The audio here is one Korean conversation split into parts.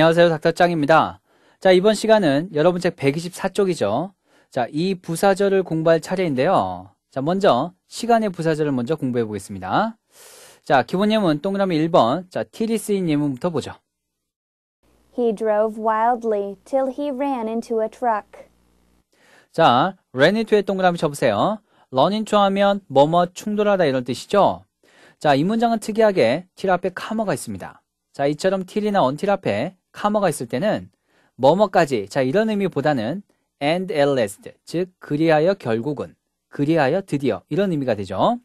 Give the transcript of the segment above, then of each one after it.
안녕하세요. 닥터짱입니다. 자, 이번 시간은 여러분 책 124쪽이죠. 자, 이 부사절을 공부할 차례인데요. 자, 먼저 시간의 부사절을 먼저 공부해 보겠습니다. 자, 기본 예문 동그라미 1번. 자, 티리스인 예문부터 보죠. He drove wildly till he ran into a truck. 자, ran into의 동그라미 쳐보세요. run into 하면 뭐뭐 충돌하다 이런 뜻이죠. 자, 이 문장은 특이하게 틸 앞에 카머가 있습니다. 자, 이처럼 틸이나 언틸 앞에 카머가 있을 때는 뭐뭐까지 자 이런 의미보다는 and at last 즉 그리하여 결국은 그리하여 드디어 이런 의미가 되죠.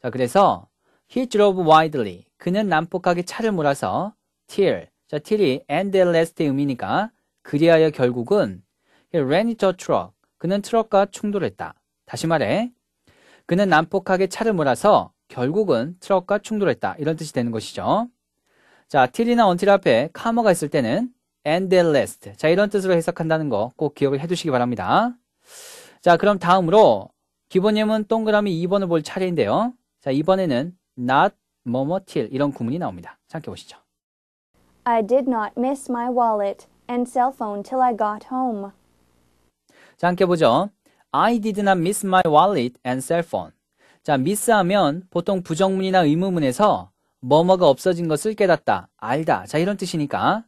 자 그래서 he drove widely 그는 난폭하게 차를 몰아서 till 자 till이 and at last의 의미니까 그리하여 결국은 he ran into a truck 그는 트럭과 충돌했다. 다시 말해 그는 난폭하게 차를 몰아서 결국은 트럭과 충돌했다 이런 뜻이 되는 것이죠. 자, 틸이나 언틸 앞에 카머가 있을 때는 and the last. 자, 이런 뜻으로 해석한다는 거 꼭 기억을 해두시기 바랍니다. 자, 그럼 다음으로 기본예은 동그라미 2번을 볼 차례인데요. 자, 이번에는 not, 뭐뭐, till 이런 구문이 나옵니다. 함께 보시죠. I did not miss my wallet and cell phone till I got home. 자, 함께 보죠. I did not miss my wallet and cell phone. 자, miss하면 보통 부정문이나 의무문에서 뭐뭐가 없어진 것을 깨닫다, 알다. 자, 이런 뜻이니까.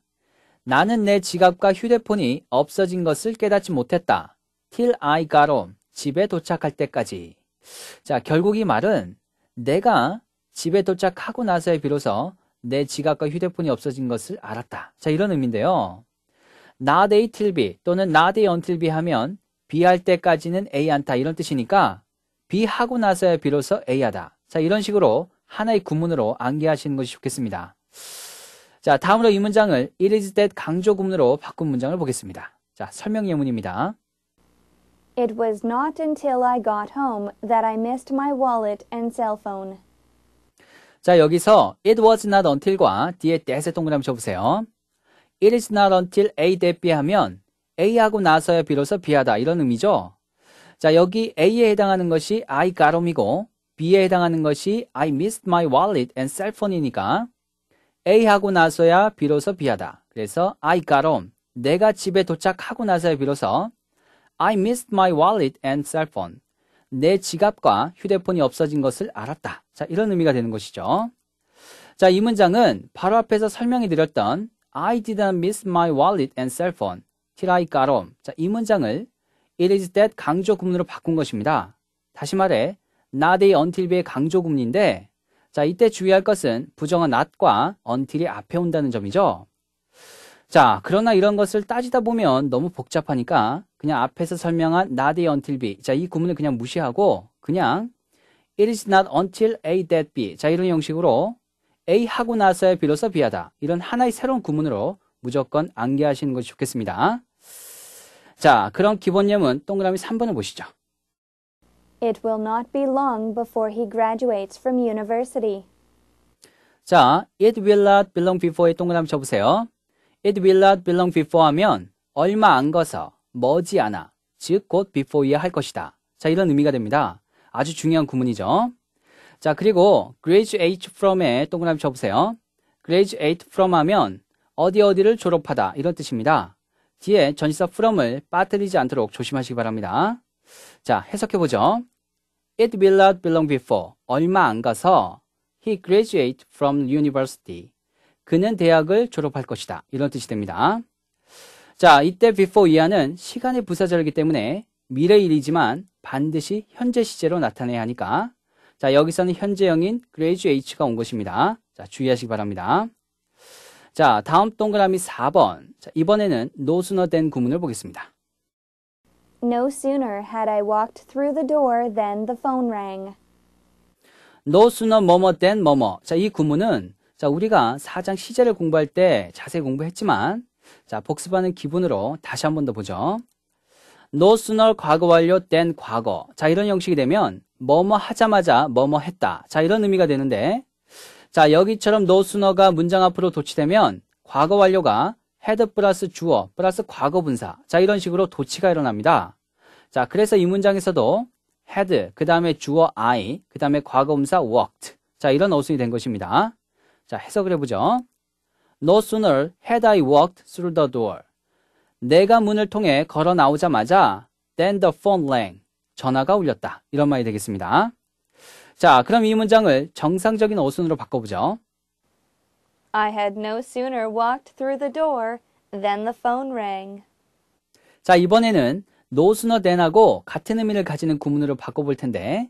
나는 내 지갑과 휴대폰이 없어진 것을 깨닫지 못했다. Till I got home. 집에 도착할 때까지. 자, 결국 이 말은 내가 집에 도착하고 나서야 비로소 내 지갑과 휴대폰이 없어진 것을 알았다. 자, 이런 의미인데요. not a till b 또는 not a until b 하면 b 할 때까지는 a 안타 이런 뜻이니까 b 하고 나서야 비로소 a 하다. 자, 이런 식으로 하나의 구문으로 암기하시는 것이 좋겠습니다. 자, 다음으로 이 문장을 it is that 강조 구문으로 바꾼 문장을 보겠습니다. 자, 설명 예문입니다. It was not until I got home that I missed my wallet and cell phone. 자, 여기서 it was not until과 뒤에 that에 동그라미 쳐보세요. it is not until A that B 하면 A하고 나서야 비로소 B하다 이런 의미죠. 자, 여기 A에 해당하는 것이 I got home이고 B에 해당하는 것이 I missed my wallet and cell phone이니까 A 하고 나서야 비로소 B하다. 그래서 I got home. 내가 집에 도착하고 나서야 비로소 I missed my wallet and cell phone. 내 지갑과 휴대폰이 없어진 것을 알았다. 자, 이런 의미가 되는 것이죠. 자, 이 문장은 바로 앞에서 설명해 드렸던 I didn't miss my wallet and cell phone till I got home. 자, 이 문장을 it is that 강조 구문으로 바꾼 것입니다. 다시 말해 나 o t 언 u n t 의 강조구문인데 자 이때 주의할 것은 부정한 not과 until이 앞에 온다는 점이죠. 자 그러나 이런 것을 따지다 보면 너무 복잡하니까 그냥 앞에서 설명한 not a until b 자이 구문을 그냥 무시하고 그냥 it is not until a that b 자 이런 형식으로 a 하고 나서야 비로소 b하다 이런 하나의 새로운 구문으로 무조건 암기하시는 것이 좋겠습니다. 자, 그럼 기본념은 동그라미 3번을 보시죠. It will not be long before he graduates from university. 자, it will not belong before의 동그라미 쳐보세요. It will not belong before 하면 얼마 안 가서 머지않아, 즉 곧 before에 할 것이다. 자, 이런 의미가 됩니다. 아주 중요한 구문이죠. 자, 그리고 graduate from에 동그라미 쳐보세요. graduate from 하면 어디 어디를 졸업하다 이런 뜻입니다. 뒤에 전치사 from을 빠뜨리지 않도록 조심하시기 바랍니다. 자, 해석해보죠. It will not belong before. 얼마 안 가서 he graduate from university. 그는 대학을 졸업할 것이다. 이런 뜻이 됩니다. 자, 이때 before 이하는 시간의 부사절이기 때문에 미래 일이지만 반드시 현재 시제로 나타내야 하니까 자, 여기서는 현재형인 graduate가 온 것입니다. 자, 주의하시기 바랍니다. 자, 다음 동그라미 4번. 자, 이번에는 노순어된 구문을 보겠습니다. No sooner had I walked through the door than the phone rang. No sooner 뭐뭐 than 뭐뭐. 자, 이 구문은 자, 우리가 4장 시제를 공부할 때 자세히 공부했지만 자, 복습하는 기분으로 다시 한 번 더 보죠. No sooner 과거 완료 than 과거. 자, 이런 형식이 되면 뭐뭐 하자마자 뭐뭐 했다. 자, 이런 의미가 되는데 자, 여기처럼 no sooner가 문장 앞으로 도치되면 과거 완료가 헤드 플러스 주어 플러스 과거분사 자 이런 식으로 도치가 일어납니다. 자 그래서 이 문장에서도 헤드 그 다음에 주어 I 그 다음에 과거분사 walked 자 이런 어순이 된 것입니다. 자 해석을 해보죠. No sooner had I walked through the door. 내가 문을 통해 걸어 나오자마자 then the phone rang. 전화가 울렸다. 이런 말이 되겠습니다. 자, 그럼 이 문장을 정상적인 어순으로 바꿔보죠. I had no sooner walked through the door than the phone rang. 자, 이번에는 no sooner than하고 같은 의미를 가지는 구문으로 바꿔볼 텐데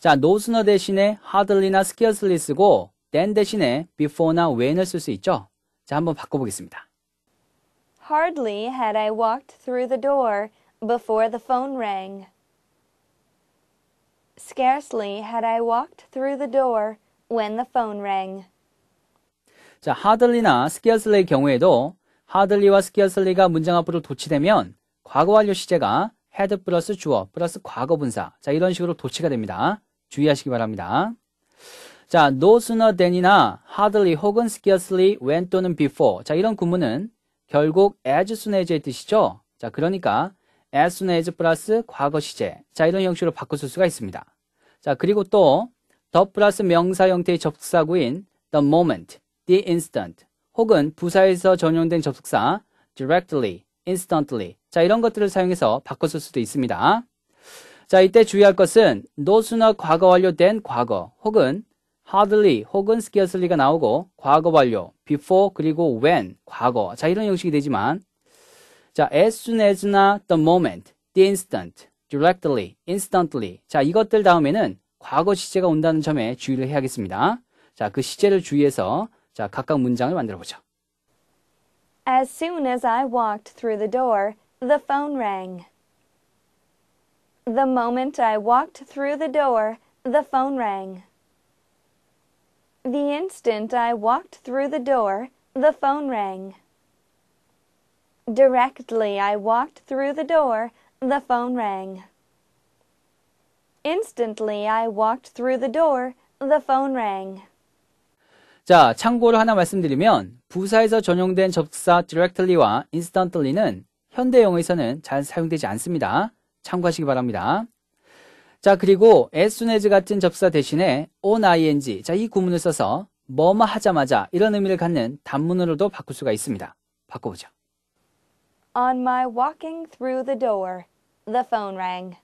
자, no sooner 대신에 hardly나 scarcely 쓰고 than 대신에 before나 when을 쓸 수 있죠? 자, 한번 바꿔보겠습니다. Hardly had I walked through the door before the phone rang. Scarcely had I walked through the door when the phone rang. 자, 하들리나 스키어슬리의 경우에도 하들리와 스키어슬리가 문장 앞으로 도치되면 과거 완료 시제가 헤드 플러스 주어 플러스 과거 분사. 자, 이런 식으로 도치가 됩니다. 주의하시기 바랍니다. 자, no sooner than이나 hardly 혹은 scarcely when 또는 before. 자, 이런 구문은 결국 as soon as의 뜻이죠. 자, 그러니까 as soon as 플러스 과거 시제. 자, 이런 형식으로 바꿔 쓸 수가 있습니다. 자, 그리고 또 the 플러스 명사 형태의 접속사구인 the moment. the instant 혹은 부사에서 전용된 접속사 directly, instantly 자 이런 것들을 사용해서 바꿨을 수도 있습니다. 자 이때 주의할 것은 노수나 과거 완료된 과거 혹은 hardly 혹은 scarcely가 나오고 과거 완료, before 그리고 when 과거 자 이런 형식이 되지만 자 as soon as나 the moment, the instant, directly, instantly 자 이것들 다음에는 과거 시제가 온다는 점에 주의를 해야겠습니다. 자 그 시제를 주의해서 자, 각각 문장을 만들어 보죠. As soon as I walked through the door, the phone rang. The moment I walked through the door, the phone rang. The instant I walked through the door, the phone rang. Directly I walked through the door, the phone rang. Instantly I walked through the door, the phone rang. 자, 참고로 하나 말씀드리면 부사에서 전용된 접사 directly와 instantly는 현대용에서는 잘 사용되지 않습니다. 참고하시기 바랍니다. 자, 그리고 as soon as 같은 접사 대신에 on ing 자, 이 구문을 써서 뭐뭐 하자마자 이런 의미를 갖는 단문으로도 바꿀 수가 있습니다. 바꿔보죠. On my walking through the door, the phone rang.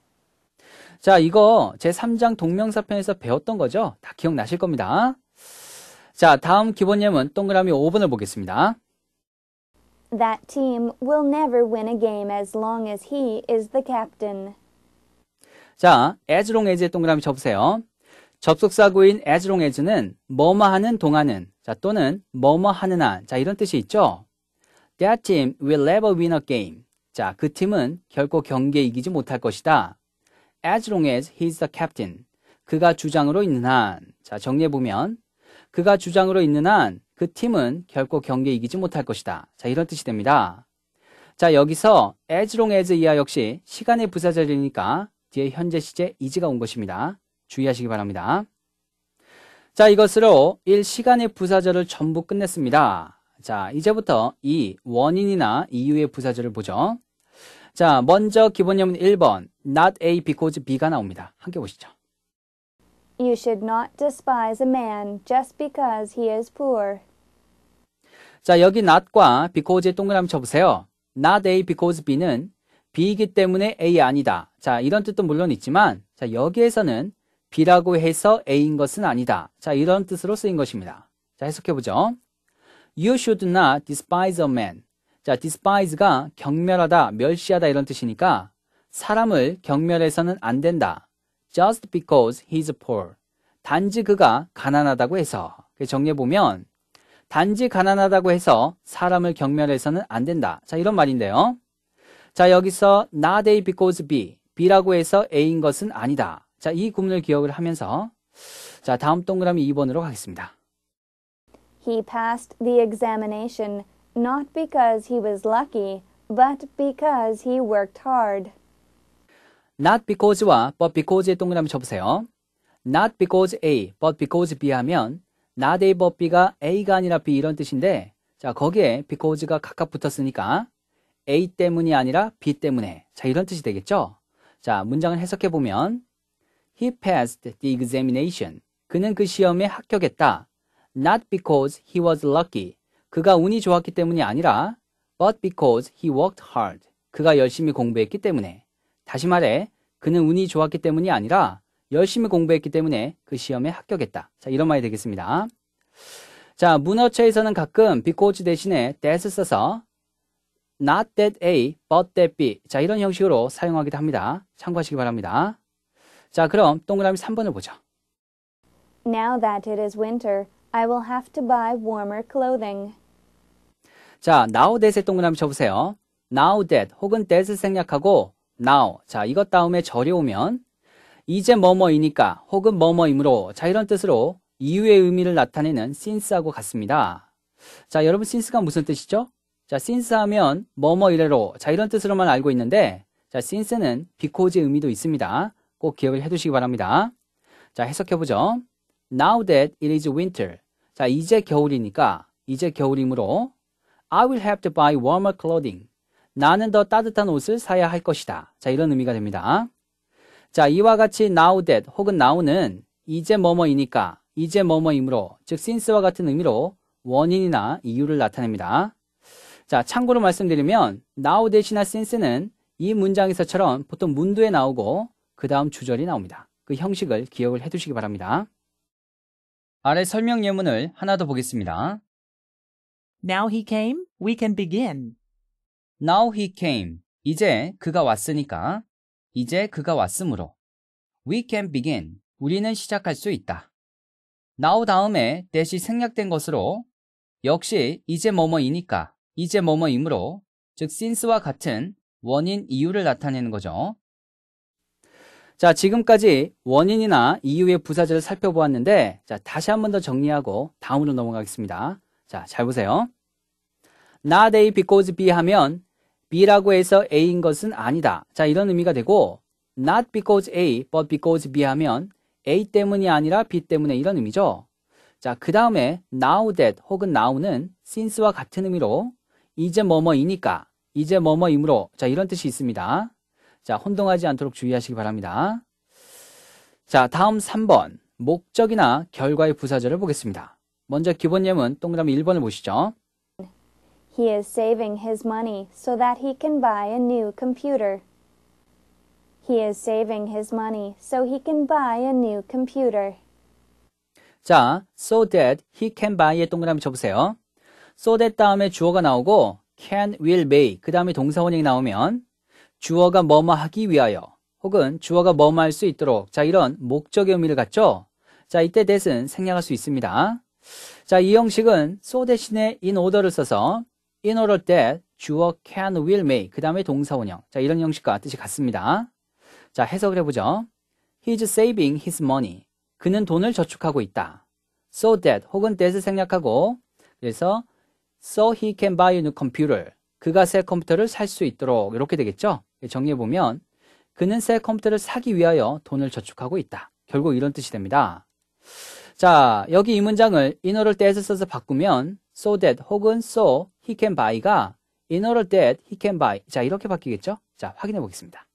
자, 이거 제3장 동명사편에서 배웠던 거죠? 다 기억나실 겁니다. 자, 다음 기본 예문 동그라미 5번을 보겠습니다. That team will never win a game as long as he is the captain. 자, as long as의 동그라미 접으세요. 접속사구인 as long as는 뭐뭐 하는 동안은 자, 또는 뭐뭐 하는 한. 자, 이런 뜻이 있죠. That team will never win a game. 자, 그 팀은 결코 경기에 이기지 못할 것이다. As long as he's the captain. 그가 주장으로 있는 한. 자, 정리해보면 그가 주장으로 있는 한 그 팀은 결코 경기에 이기지 못할 것이다. 자, 이런 뜻이 됩니다. 자, 여기서 as long as 이하 역시 시간의 부사절이니까 뒤에 현재 시제 이지가 온 것입니다. 주의하시기 바랍니다. 자, 이것으로 1. 시간의 부사절을 전부 끝냈습니다. 자, 이제부터 2. 원인이나 이유의 부사절을 보죠. 자, 먼저 기본념은 1번 not A because B가 나옵니다. 함께 보시죠. You should not despise a man just because he is poor. 자, 여기 not과 because의 동그라미 쳐보세요. not A, because B는 B이기 때문에 A 아니다. 자, 이런 뜻도 물론 있지만, 자, 여기에서는 B라고 해서 A인 것은 아니다. 자, 이런 뜻으로 쓰인 것입니다. 자, 해석해보죠. You should not despise a man. 자, despise가 경멸하다, 멸시하다 이런 뜻이니까 사람을 경멸해서는 안 된다. just because he's poor. 단지 그가 가난하다고 해서. 정리해 보면 단지 가난하다고 해서 사람을 경멸해서는 안 된다. 자, 이런 말인데요. 자, 여기서 not A because B. B라고 해서 A인 것은 아니다. 자, 이 구문을 기억을 하면서 자, 다음 동그라미 2번으로 가겠습니다. He passed the examination not because he was lucky, but because he worked hard. not because와 but because의 동그라미 쳐보세요. not because A, but because B 하면 not A, but B가 A가 아니라 B 이런 뜻인데 자 거기에 because가 각각 붙었으니까 A 때문이 아니라 B 때문에 자 이런 뜻이 되겠죠. 자 문장을 해석해 보면 He passed the examination. 그는 그 시험에 합격했다. Not because he was lucky. 그가 운이 좋았기 때문이 아니라 but because he worked hard. 그가 열심히 공부했기 때문에 다시 말해 그는 운이 좋았기 때문이 아니라 열심히 공부했기 때문에 그 시험에 합격했다. 자, 이런 말이 되겠습니다. 자, 문어체에서는 가끔 비꼬치 대신에 t h a t 써서 not that A, but that B. 자, 이런 형식으로 사용하기도 합니다. 참고하시기 바랍니다. 자, 그럼 동그라미 3번을 보죠. Now that it is winter, I will have to buy warmer clothing. 자, now that의 동그라미 쳐보세요. now that 혹은 that을 생략하고 now. 자, 이것 다음에 절이 오면 이제 뭐뭐이니까 혹은 뭐뭐이므로 자, 이런 뜻으로 이유의 의미를 나타내는 since하고 같습니다. 자, 여러분 since가 무슨 뜻이죠? 자, since 하면 뭐뭐 이래로 자, 이런 뜻으로만 알고 있는데 자, since는 because의 의미도 있습니다. 꼭 기억을 해 두시기 바랍니다. 자, 해석해 보죠. Now that it is winter. 자, 이제 겨울이니까 이제 겨울이므로 I will have to buy warmer clothing. 나는 더 따뜻한 옷을 사야 할 것이다. 자, 이런 의미가 됩니다. 자, 이와 같이 now that 혹은 now는 이제 뭐뭐이니까, 이제 뭐뭐이므로, 즉 since와 같은 의미로 원인이나 이유를 나타냅니다. 자, 참고로 말씀드리면 now that이나 since는 이 문장에서처럼 보통 문두에 나오고 그 다음 주절이 나옵니다. 그 형식을 기억을 해두시기 바랍니다. 아래 설명 예문을 하나 더 보겠습니다. Now he came, we can begin. Now he came. 이제 그가 왔으니까. 이제 그가 왔으므로. We can begin. 우리는 시작할 수 있다. now 다음에 대시 생략된 것으로 역시 이제 뭐뭐이니까 이제 뭐뭐이므로 즉 since와 같은 원인 이유를 나타내는 거죠. 자 지금까지 원인이나 이유의 부사절을 살펴보았는데 자 다시 한 번 더 정리하고 다음으로 넘어가겠습니다. 자잘 보세요. not A because B 하면 B라고 해서 A인 것은 아니다. 자, 이런 의미가 되고 not because A but because B 하면 A 때문이 아니라 B 때문에 이런 의미죠. 자, 그 다음에 now that 혹은 now는 since와 같은 의미로 이제 뭐뭐이니까 이제 뭐뭐이므로 자, 이런 뜻이 있습니다. 자, 혼동하지 않도록 주의하시기 바랍니다. 자, 다음 3번 목적이나 결과의 부사절을 보겠습니다. 먼저 기본 예문 동그라미 1번을 보시죠. He is saving his money so that he can buy a new computer. He is saving his money so he can buy a new computer. 자, so that he can buy에 동그라미 쳐보세요. so that 다음에 주어가 나오고 can, will, may 그 다음에 동사원형이 나오면 주어가 뭐뭐 하기 위하여 혹은 주어가 뭐뭐 할 수 있도록 자 이런 목적의 의미를 갖죠. 자 이때 대신 생략할 수 있습니다. 자이 형식은 so 대신에 in order를 써서 in order that, 주어 can, will, may 그 다음에 동사 원형 자 이런 형식과 뜻이 같습니다. 자 해석을 해보죠. He's saving his money. 그는 돈을 저축하고 있다. So that 혹은 that을 생략하고 그래서 so he can buy a new computer. 그가 새 컴퓨터를 살 수 있도록 이렇게 되겠죠. 정리해보면 그는 새 컴퓨터를 사기 위하여 돈을 저축하고 있다. 결국 이런 뜻이 됩니다. 자, 여기 이 문장을 in order that에서 써서 바꾸면 so that 혹은 so he can buy가 in order that he can buy 자 이렇게 바뀌겠죠? 자 확인해 보겠습니다.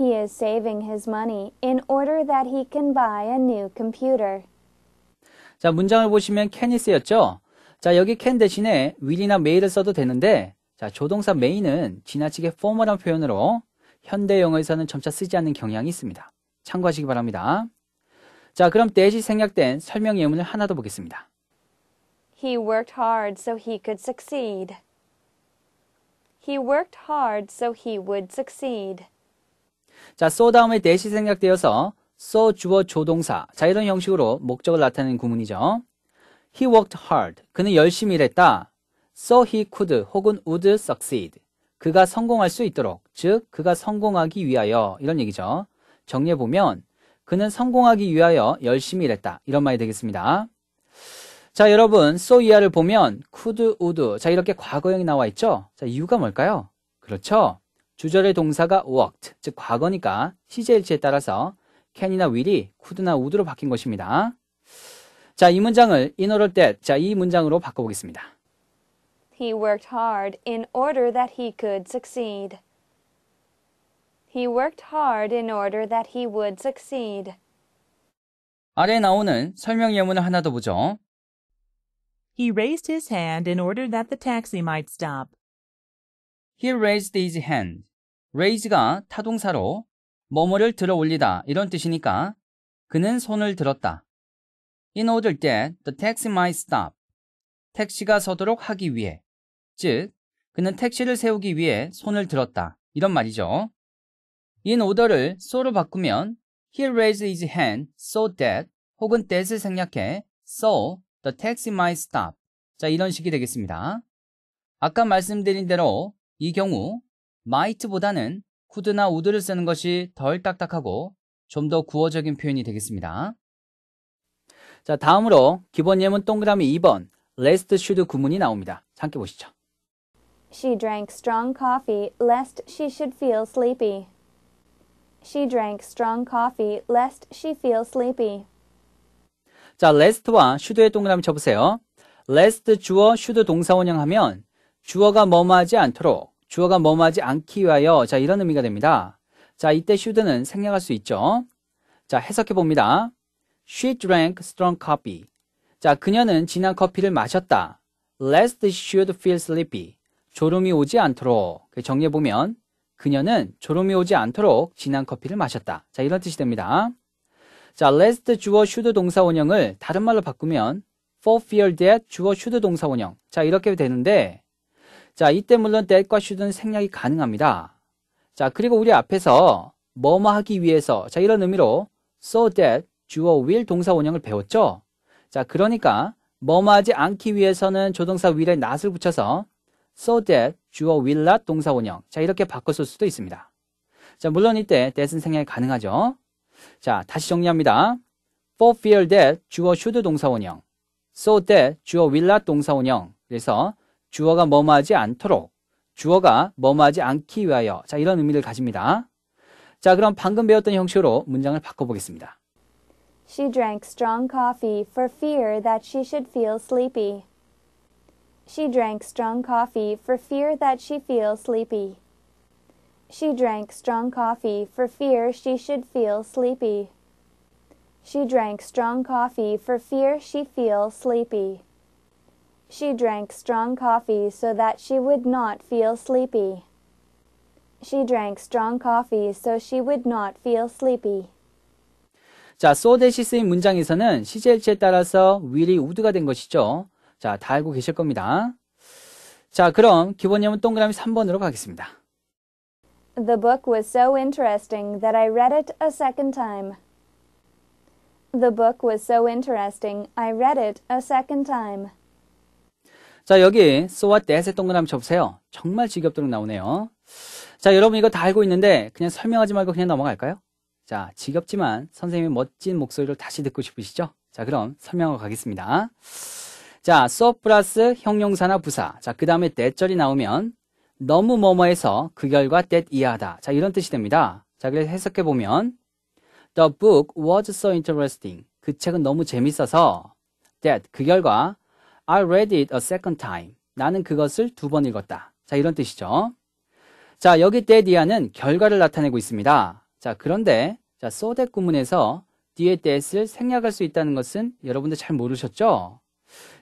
He is saving his money in order that he can buy a new computer. 자, 문장을 보시면 can이 쓰였죠? 자, 여기 can 대신에 will이나 may를 써도 되는데, 자, 조동사 may는 지나치게 포멀한 표현으로 현대 영어에서는 점차 쓰지 않는 경향이 있습니다. 참고하시기 바랍니다. 자, 그럼 대시 생략된 설명 예문을 하나 더 보겠습니다. He worked hard so he could succeed. He worked hard so he would succeed. 자, so 다음에 대시 생략되어서 so 주어 조동사. 자, 이런 형식으로 목적을 나타내는 구문이죠. He worked hard. 그는 열심히 일했다. So he could 혹은 would succeed. 그가 성공할 수 있도록, 즉 그가 성공하기 위하여 이런 얘기죠. 정리해 보면 그는 성공하기 위하여 열심히 일했다. 이런 말이 되겠습니다. 자, 여러분, so 이하를 보면 could, would. 자, 이렇게 과거형이 나와 있죠? 자, 이유가 뭘까요? 그렇죠. 주절의 동사가 worked, 즉 과거니까 시제일치에 따라서 can이나 will이 could나 would로 바뀐 것입니다. 자, 이 문장을 in order that, 자, 이 문장으로 바꿔보겠습니다. He worked hard in order that he could succeed. He worked hard in order that he would succeed. 아래 나오는 설명 예문을 하나 더 보죠. He raised his hand in order that the taxi might stop. He raised his hand. raise가 타동사로 뭐뭐를 들어 올리다 이런 뜻이니까 그는 손을 들었다. In order that the taxi might stop. 택시가 서도록 하기 위해. 즉, 그는 택시를 세우기 위해 손을 들었다. 이런 말이죠. In order를 so로 바꾸면 he raised his hand so that 혹은 that을 생략해 so The taxi might stop. 자, 이런 식이 되겠습니다. 아까 말씀드린 대로 이 경우 might보다는 could나 would를 쓰는 것이 덜 딱딱하고 좀 더 구어적인 표현이 되겠습니다. 자, 다음으로 기본 예문 동그라미 2번 lest should 구문이 나옵니다. 함께 보시죠. She drank strong coffee lest she should feel sleepy. She drank strong coffee lest she feel sleepy. 자, last와 should의 동그라미 쳐보세요. last 주어, should 동사원형 하면 주어가 머무하지 않도록, 주어가 머무하지 않기 위하여 자, 이런 의미가 됩니다. 자, 이때 should는 생략할 수 있죠. 자, 해석해 봅니다. She drank strong coffee. 자, 그녀는 진한 커피를 마셨다. Lest should feel sleepy. 졸음이 오지 않도록. 정리해 보면 그녀는 졸음이 오지 않도록 진한 커피를 마셨다. 자, 이런 뜻이 됩니다. 자, lest 주어 should 동사 원형을 다른 말로 바꾸면 for fear that 주어 should 동사 원형. 자, 이렇게 되는데 자, 이때 물론 that과 should는 생략이 가능합니다. 자, 그리고 우리 앞에서 뭐 뭐 하기 위해서 자, 이런 의미로 so that 주어 will 동사 원형을 배웠죠? 자, 그러니까 뭐뭐 하지 않기 위해서는 조동사 will에 not을 붙여서 so that 주어 will not 동사 원형. 자, 이렇게 바꿔 쓸 수도 있습니다. 자, 물론 이때 that은 생략이 가능하죠. 자, 다시 정리합니다. for fear that 주어 should 동사원형, so that 주어 will not 동사원형. 그래서 주어가 뭐뭐하지 않도록, 주어가 뭐뭐하지 않기 위하여. 자, 이런 의미를 가집니다. 자, 그럼 방금 배웠던 형식으로 문장을 바꿔보겠습니다. She drank strong coffee for fear that she should feel sleepy. She drank strong coffee for fear that she feel sleepy. She drank strong coffee for fear she should feel sleepy. She drank strong coffee for fear she feel sleepy. She drank strong coffee so that she would not feel sleepy. She drank strong coffee so she would not feel sleepy. 자, so that이 쓰인 문장에서는 시제일치에 따라서 will이 would가 된 것이죠. 자, 다 알고 계실 겁니다. 자, 그럼 기본 예문 동그라미 3번으로 가겠습니다. The book was so interesting that I read it a second time. The book was so interesting I read it a second time. 자, 여기 so what that에 동그라미 접으세요. 정말 지겹도록 나오네요. 자, 여러분 이거 다 알고 있는데 그냥 설명하지 말고 그냥 넘어갈까요? 자, 지겹지만 선생님의 멋진 목소리를 다시 듣고 싶으시죠? 자, 그럼 설명하고 가겠습니다. 자, so 플러스 형용사나 부사. 자, 그 다음에 t 절이 나오면 너무 뭐뭐해서 그 결과 t h 이하다. 자, 이런 뜻이 됩니다. 자, 그래서 해석해 보면 The book was so interesting. 그 책은 너무 재밌어서 that 그 결과 I read it a second time. 나는 그것을 두 번 읽었다. 자, 이런 뜻이죠. 자, 여기 that 이하는 결과를 나타내고 있습니다. 자, 그런데 자, so that 구문에서 뒤에 that을 생략할 수 있다는 것은 여러분들 잘 모르셨죠?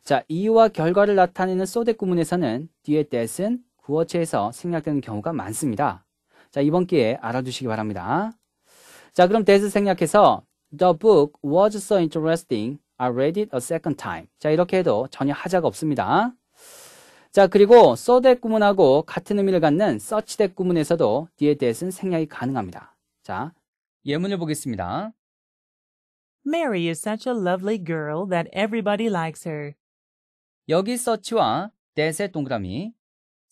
자, 이유와 결과를 나타내는 so that 구문에서는 뒤에 that은 부어체에서 생략되는 경우가 많습니다. 자, 이번 기회에 알아두시기 바랍니다. 자, 그럼 t h a 생략해서 The book was so interesting. I read it a second time. 자, 이렇게 해도 전혀 하자가 없습니다. 자, 그리고 so that 구문하고 같은 의미를 갖는 such that 구문에서도 뒤에 that은 생략이 가능합니다. 자, 예문을 보겠습니다. Mary is such a lovely girl that everybody likes her. 여기 such와 that의 동그라미,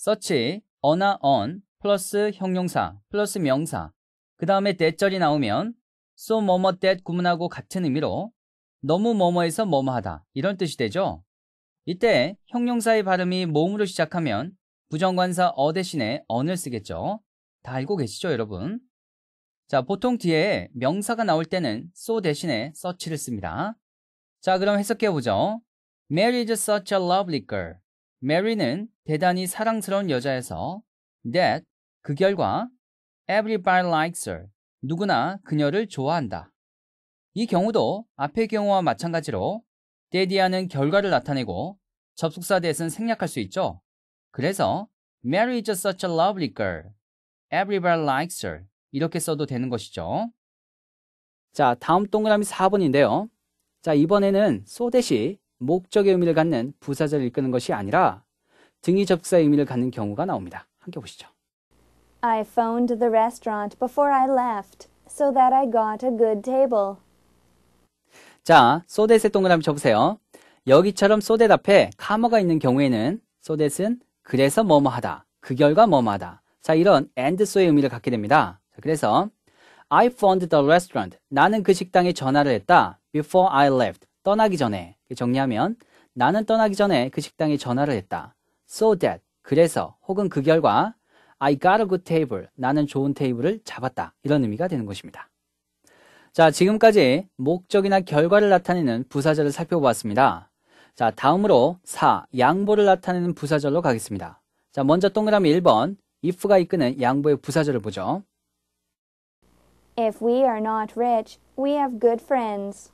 서치, 어나 o 플러스 형용사, 플러스 명사, 그 다음에 대절이 나오면 so 뭐뭐 that 구문하고 같은 의미로 너무 뭐뭐에서 뭐뭐하다 이런 뜻이 되죠. 이때 형용사의 발음이 몸으로 시작하면 부정관사 어 대신에 언을 쓰겠죠. 다 알고 계시죠 여러분? 자 보통 뒤에 명사가 나올 때는 so 대신에 such를 씁니다. 자 그럼 해석해보죠. Mary is such a lovely girl. Mary는 대단히 사랑스러운 여자에서 that 그 결과 everybody likes her 누구나 그녀를 좋아한다. 이 경우도 앞의 경우와 마찬가지로 데디아는 결과를 나타내고 접속사 대신 생략할 수 있죠. 그래서 Mary is such a lovely girl. Everybody likes her. 이렇게 써도 되는 것이죠. 자, 다음 동그라미 4번인데요. 자, 이번에는 소 대시 목적의 의미를 갖는 부사절 끄는 것이 아니라 등이 접사 의미를 갖는 경우가 나옵니다. 함께 보시죠. I phoned the restaurant before I left so that I got a good table. 자, 소 o that의 동그라미 쳐보세요. 여기처럼 소 o t 앞에 카머가 있는 경우에는 소 o t 은 그래서 뭐뭐하다, 그 결과 뭐뭐하다. 자, 이런 and so의 의미를 갖게 됩니다. 그래서 I phoned the restaurant. 나는 그 식당에 전화를 했다. Before I left. 떠나기 전에. 정리하면 나는 떠나기 전에 그 식당에 전화를 했다. So that 그래서 혹은 그 결과 I got a good table. 나는 좋은 테이블을 잡았다. 이런 의미가 되는 것입니다. 자, 지금까지 목적이나 결과를 나타내는 부사절을 살펴보았습니다. 자, 다음으로 4 양보를 나타내는 부사절로 가겠습니다. 자, 먼저 동그라미 1번, if가 이끄는 양보의 부사절을 보죠. If we are not rich, we have good friends.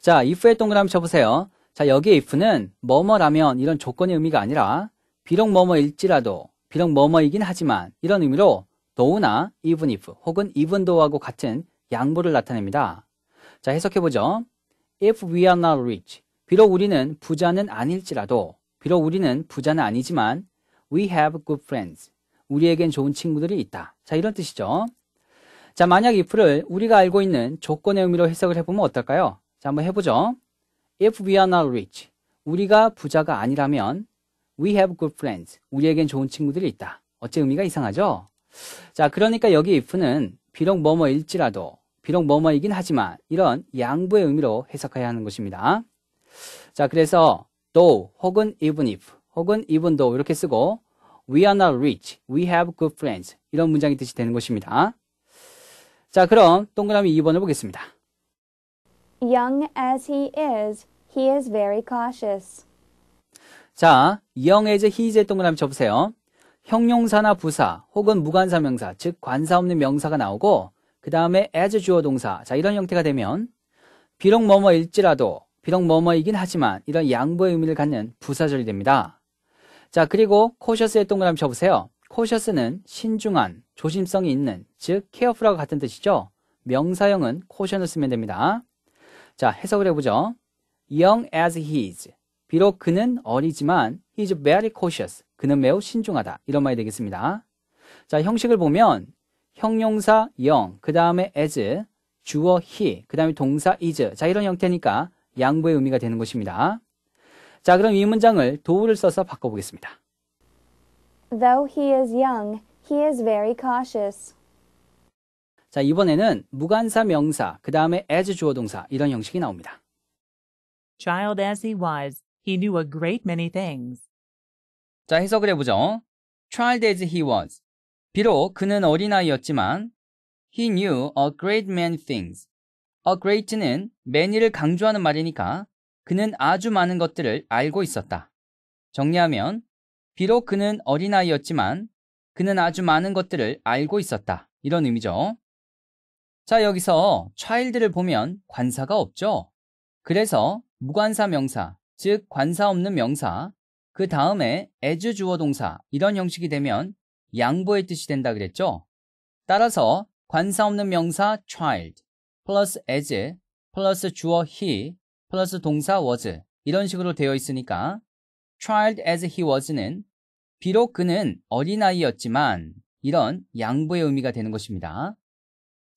자, if의 동그라미 쳐보세요. 자, 여기에 if는 뭐뭐라면 이런 조건의 의미가 아니라 비록 뭐뭐일지라도 비록 뭐뭐이긴 하지만 이런 의미로 do나 even if 혹은 even though하고 같은 양보를 나타냅니다. 자, 해석해보죠. If we are not rich, 비록 우리는 부자는 아닐지라도 비록 우리는 부자는 아니지만 we have good friends, 우리에겐 좋은 친구들이 있다. 자, 이런 뜻이죠. 자, 만약 if를 우리가 알고 있는 조건의 의미로 해석을 해보면 어떨까요? 자, 한번 해보죠. If we are not rich, 우리가 부자가 아니라면 we have good friends, 우리에겐 좋은 친구들이 있다. 어째 의미가 이상하죠? 자, 그러니까 여기 if는 비록 뭐뭐일지라도 비록 뭐뭐이긴 하지만 이런 양부의 의미로 해석해야 하는 것입니다. 자, 그래서 though 혹은 even if 혹은 even though 이렇게 쓰고 we are not rich, we have good friends 이런 문장이 뜻이 되는 것입니다. 자, 그럼 동그라미 2번을 보겠습니다. Young as he is, he is very cautious. 자, young as he is 동그라미 쳐보세요. 형용사나 부사 혹은 무관사명사, 즉 관사 없는 명사가 나오고 그 다음에 as 주어 동사, 자 이런 형태가 되면 비록 뭐뭐일지라도 비록 뭐뭐이긴 하지만 이런 양보의 의미를 갖는 부사절이 됩니다. 자 그리고 cautious의 동그라미 쳐보세요. cautious는 신중한, 조심성이 있는, 즉 careful과 같은 뜻이죠. 명사형은 caution을 쓰면 됩니다. 자, 해석을 해보죠. Young as he is. 비록 그는 어리지만 he is very cautious. 그는 매우 신중하다. 이런 말이 되겠습니다. 자, 형식을 보면 형용사 young, 그 다음에 as, 주어 he, 그 다음에 동사 is. 자, 이런 형태니까 양보의 의미가 되는 것입니다. 자, 그럼 이 문장을 도 o 를 써서 바꿔보겠습니다. Though he is young, he is very cautious. 자, 이번에는 무관사 명사, 그 다음에 as 주어 동사 이런 형식이 나옵니다. Child as he was, he knew a great many things. 자, 해석을 해보죠. Child as he was. 비록 그는 어린아이였지만 he knew a great many things. a great는 many를 강조하는 말이니까 그는 아주 많은 것들을 알고 있었다. 정리하면 비록 그는 어린아이였지만 그는 아주 많은 것들을 알고 있었다. 이런 의미죠. 자, 여기서 child를 보면 관사가 없죠? 그래서 무관사 명사, 즉 관사 없는 명사, 그 다음에 as 주어 동사 이런 형식이 되면 양보의 뜻이 된다 그랬죠? 따라서 관사 없는 명사 child plus as p 플러스 주어 he 플러스 동사 was 이런 식으로 되어 있으니까 child as he was는 비록 그는 어린아이였지만 이런 양보의 의미가 되는 것입니다.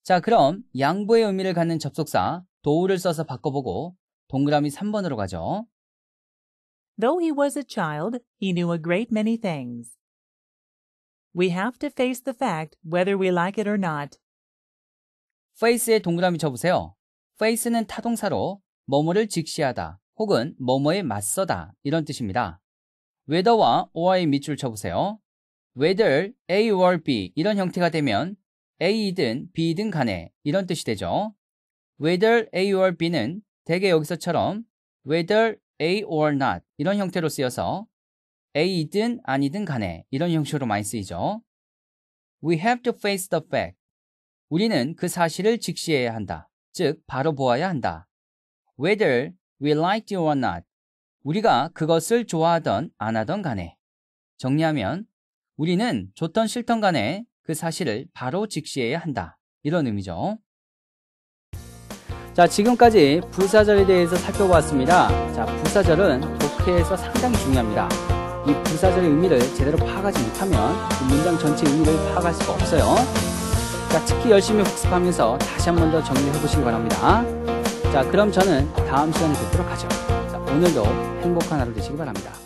자 그럼 양보의 의미를 갖는 접속사 do를 써서 바꿔보고 동그라미 3번으로 가죠. Though he was a child, he knew a great many things. We have to face the fact whether we like it or not. face에 동그라미 쳐보세요. face는 타동사로 뭐뭐를 직시하다 혹은 뭐뭐에 맞서다 이런 뜻입니다. whether와 or의 밑줄 쳐보세요. whether A or B 이런 형태가 되면 A이든 B이든 간에 이런 뜻이 되죠. whether A or B는 대개 여기서처럼 whether A or not 이런 형태로 쓰여서 A이든 아니든 간에 이런 형식으로 많이 쓰이죠. We have to face the fact. 우리는 그 사실을 직시해야 한다. 즉, 바로 보아야 한다. Whether we liked it or not. 우리가 그것을 좋아하던 안 하던 간에. 정리하면 우리는 좋던 싫던 간에 그 사실을 바로 직시해야 한다. 이런 의미죠. 자, 지금까지 부사절에 대해서 살펴보았습니다. 자, 부사절은 독해에서 상당히 중요합니다. 이 부사절의 의미를 제대로 파악하지 못하면 그 문장 전체 의미를 파악할 수가 없어요. 자, 특히 열심히 복습하면서 다시 한 번 더 정리해 보시기 바랍니다. 자, 그럼 저는 다음 시간에 뵙도록 하죠. 자, 오늘도 행복한 하루 되시기 바랍니다.